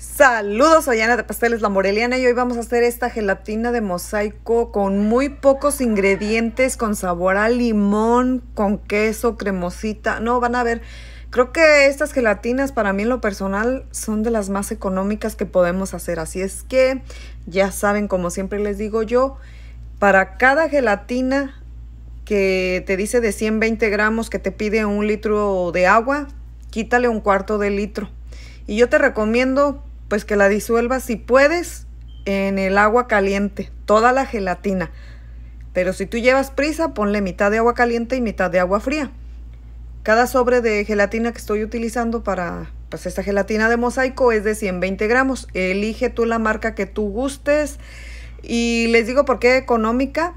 Saludos, soy Ana de Pasteles La Moreliana y hoy vamos a hacer esta gelatina de mosaico con muy pocos ingredientes, con sabor a limón, con queso, cremosita. No, van a ver, creo que estas gelatinas para mí en lo personal son de las más económicas que podemos hacer. Así es que ya saben, como siempre les digo yo, para cada gelatina que te dice de 120 gramos que te pide un litro de agua, quítale un cuarto de litro. Y yo te recomiendo pues que la disuelvas si puedes en el agua caliente, toda la gelatina. Pero si tú llevas prisa, ponle mitad de agua caliente y mitad de agua fría. Cada sobre de gelatina que estoy utilizando para pues esta gelatina de mosaico es de 120 gramos. Elige tú la marca que tú gustes. Y les digo por qué económica.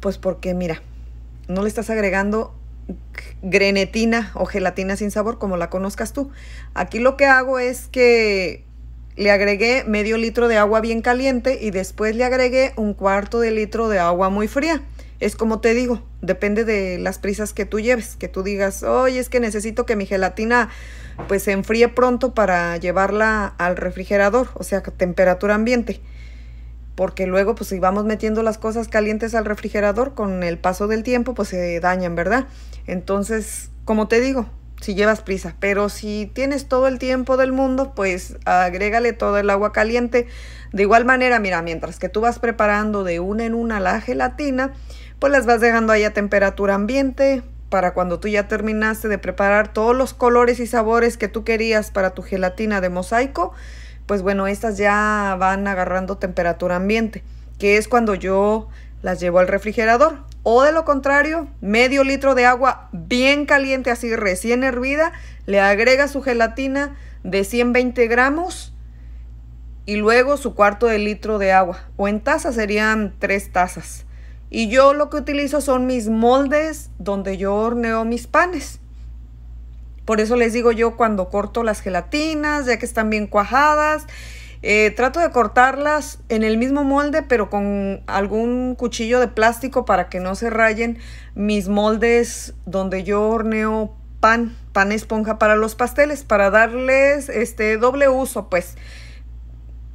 Pues porque mira, no le estás agregando grenetina o gelatina sin sabor como la conozcas tú. Aquí lo que hago es que le agregué medio litro de agua bien caliente y después le agregué un cuarto de litro de agua muy fría. Es como te digo, depende de las prisas que tú lleves, que tú digas, oye, es que necesito que mi gelatina pues se enfríe pronto para llevarla al refrigerador, o sea, temperatura ambiente. Porque luego, pues si vamos metiendo las cosas calientes al refrigerador, con el paso del tiempo, pues se dañan, ¿verdad? Entonces, como te digo, si llevas prisa, pero si tienes todo el tiempo del mundo, pues agrégale todo el agua caliente. De igual manera, mira, mientras que tú vas preparando de una en una la gelatina, pues las vas dejando ahí a temperatura ambiente para cuando tú ya terminaste de preparar todos los colores y sabores que tú querías para tu gelatina de mosaico, pues bueno, estas ya van agarrando temperatura ambiente, que es cuando yo las llevo al refrigerador. O de lo contrario, medio litro de agua bien caliente, así recién hervida, le agrega su gelatina de 120 gramos y luego su cuarto de litro de agua. O en taza serían tres tazas. Y yo lo que utilizo son mis moldes donde yo horneo mis panes. Por eso les digo yo cuando corto las gelatinas, ya que están bien cuajadas eh, trato de cortarlas en el mismo molde, pero con algún cuchillo de plástico para que no se rayen mis moldes donde yo horneo pan, pan esponja para los pasteles, para darles este doble uso, pues.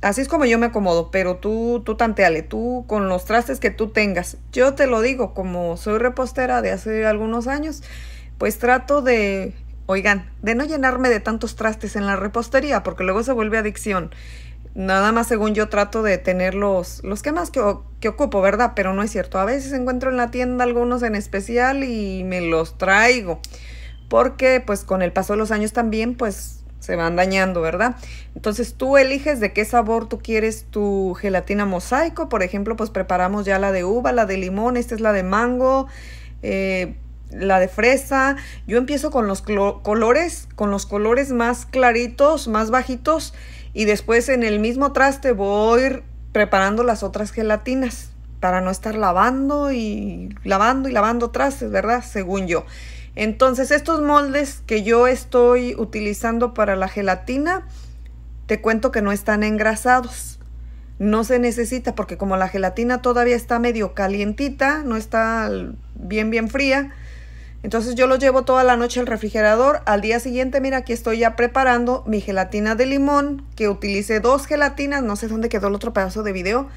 Así es como yo me acomodo, pero tú, tú tanteale, tú con los trastes que tú tengas. Yo te lo digo, como soy repostera de hace algunos años, pues trato de, oigan, de no llenarme de tantos trastes en la repostería, porque luego se vuelve adicción nada más según yo trato de tener los, los más que, ocupo, ¿verdad? Pero no es cierto. A veces encuentro en la tienda algunos en especial y me los traigo. Porque pues con el paso de los años también pues se van dañando, ¿verdad? Entonces tú eliges de qué sabor tú quieres tu gelatina mosaico. Por ejemplo, pues preparamos ya la de uva, la de limón, esta es la de mango. Eh, la de fresa. Yo empiezo con los colores, con los colores más claritos, más bajitos y después en el mismo traste voy preparando las otras gelatinas para no estar lavando y lavando y lavando trastes, ¿verdad? Según yo. Entonces estos moldes que yo estoy utilizando para la gelatina, te cuento que no están engrasados. No se necesita porque como la gelatina todavía está medio calientita, no está bien bien fría, entonces yo lo llevo toda la noche al refrigerador. Al día siguiente, mira, aquí estoy ya preparando mi gelatina de limón, que utilicé dos gelatinas, no sé dónde quedó el otro pedazo de video,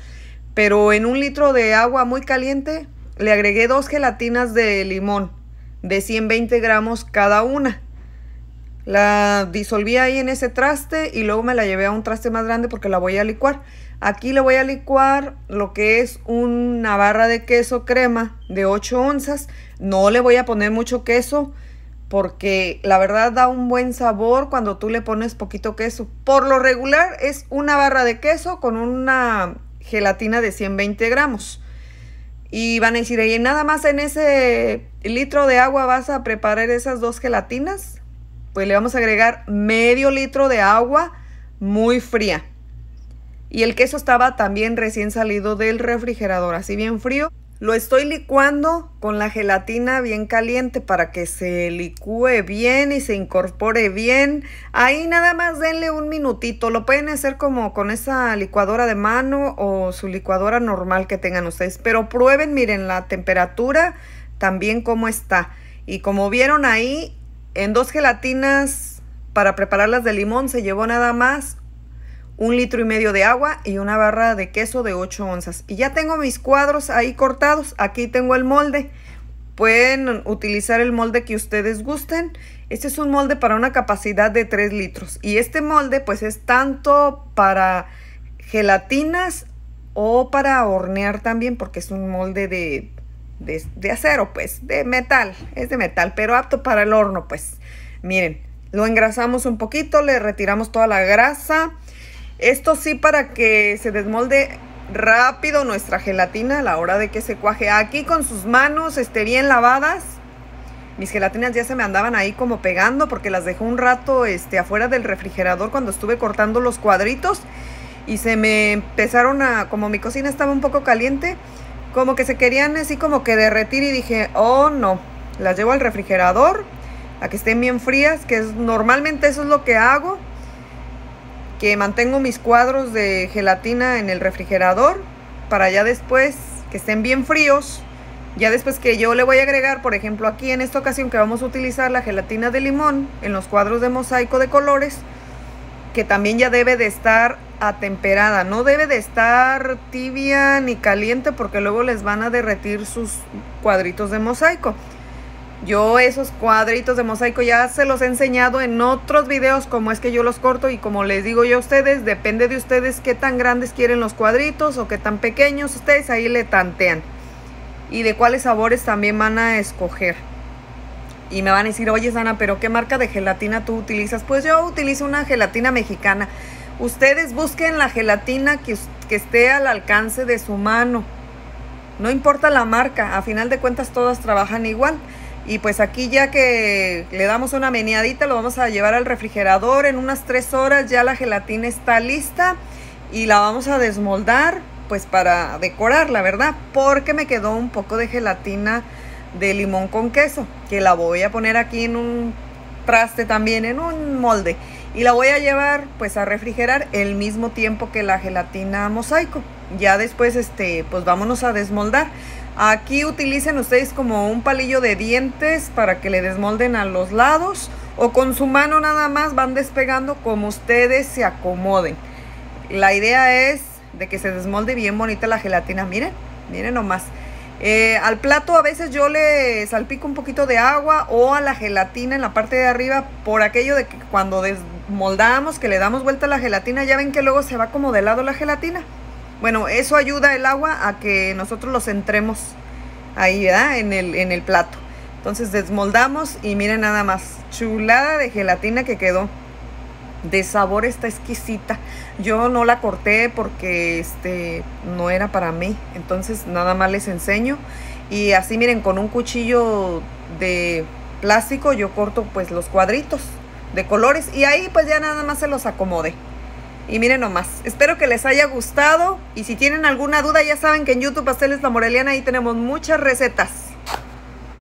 pero en un litro de agua muy caliente le agregué dos gelatinas de limón de 120 gramos cada una. La disolví ahí en ese traste y luego me la llevé a un traste más grande porque la voy a licuar. Aquí le voy a licuar lo que es una barra de queso crema de 8 onzas. No le voy a poner mucho queso porque la verdad da un buen sabor cuando tú le pones poquito queso. Por lo regular es una barra de queso con una gelatina de 120 gramos. Y van a decir, nada más en ese litro de agua vas a preparar esas dos gelatinas? pues le vamos a agregar medio litro de agua muy fría. Y el queso estaba también recién salido del refrigerador, así bien frío. Lo estoy licuando con la gelatina bien caliente para que se licúe bien y se incorpore bien. Ahí nada más denle un minutito. Lo pueden hacer como con esa licuadora de mano o su licuadora normal que tengan ustedes. Pero prueben, miren la temperatura también como está. Y como vieron ahí, en dos gelatinas para prepararlas de limón se llevó nada más un litro y medio de agua y una barra de queso de 8 onzas. Y ya tengo mis cuadros ahí cortados. Aquí tengo el molde. Pueden utilizar el molde que ustedes gusten. Este es un molde para una capacidad de 3 litros. Y este molde pues es tanto para gelatinas o para hornear también porque es un molde de de, acero, pues, de metal, es de metal, pero apto para el horno, pues. Miren, lo engrasamos un poquito, le retiramos toda la grasa. Esto sí para que se desmolde rápido nuestra gelatina a la hora de que se cuaje. Aquí con sus manos esté bien lavadas. Mis gelatinas ya se me andaban ahí como pegando porque las dejé un rato este, afuera del refrigerador cuando estuve cortando los cuadritos y se me empezaron a, como mi cocina estaba un poco caliente, como que se querían así como que derretir y dije, oh no, las llevo al refrigerador a que estén bien frías, que es, normalmente eso es lo que hago, que mantengo mis cuadros de gelatina en el refrigerador para ya después que estén bien fríos, ya después que yo le voy a agregar, por ejemplo, aquí en esta ocasión que vamos a utilizar la gelatina de limón en los cuadros de mosaico de colores, que también ya debe de estar atemperada, no debe de estar tibia ni caliente porque luego les van a derretir sus cuadritos de mosaico. Yo esos cuadritos de mosaico ya se los he enseñado en otros videos como es que yo los corto y como les digo yo a ustedes, depende de ustedes qué tan grandes quieren los cuadritos o qué tan pequeños, ustedes ahí le tantean y de cuáles sabores también van a escoger. Y me van a decir, oye Sana, pero ¿qué marca de gelatina tú utilizas? Pues yo utilizo una gelatina mexicana. Ustedes busquen la gelatina que, que esté al alcance de su mano. No importa la marca, a final de cuentas todas trabajan igual. Y pues aquí ya que le damos una meneadita, lo vamos a llevar al refrigerador. En unas tres horas ya la gelatina está lista y la vamos a desmoldar pues para decorarla, ¿verdad? Porque me quedó un poco de gelatina de limón con queso, que la voy a poner aquí en un traste también, en un molde y la voy a llevar pues a refrigerar el mismo tiempo que la gelatina mosaico. Ya después este pues vámonos a desmoldar. Aquí utilicen ustedes como un palillo de dientes para que le desmolden a los lados o con su mano nada más van despegando como ustedes se acomoden. La idea es de que se desmolde bien bonita la gelatina. Miren, miren nomás. Eh, al plato a veces yo le salpico un poquito de agua o a la gelatina en la parte de arriba por aquello de que cuando des moldamos, que le damos vuelta a la gelatina, ya ven que luego se va como de lado la gelatina. Bueno, eso ayuda el agua a que nosotros los centremos ahí, ¿verdad? En el, en el plato. Entonces desmoldamos y miren nada más, chulada de gelatina que quedó. De sabor está exquisita. Yo no la corté porque este no era para mí. Entonces nada más les enseño. Y así miren, con un cuchillo de plástico yo corto pues los cuadritos de colores y ahí pues ya nada más se los acomode. Y miren nomás, espero que les haya gustado y si tienen alguna duda ya saben que en YouTube Pasteles La Moreliana ahí tenemos muchas recetas.